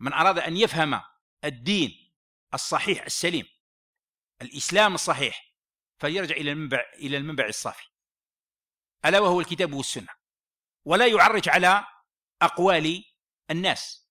من اراد ان يفهم الدين الصحيح السليم الاسلام الصحيح فليرجع الى المنبع الى المنبع الصافي الا وهو الكتاب والسنه ولا يعرج على اقوال الناس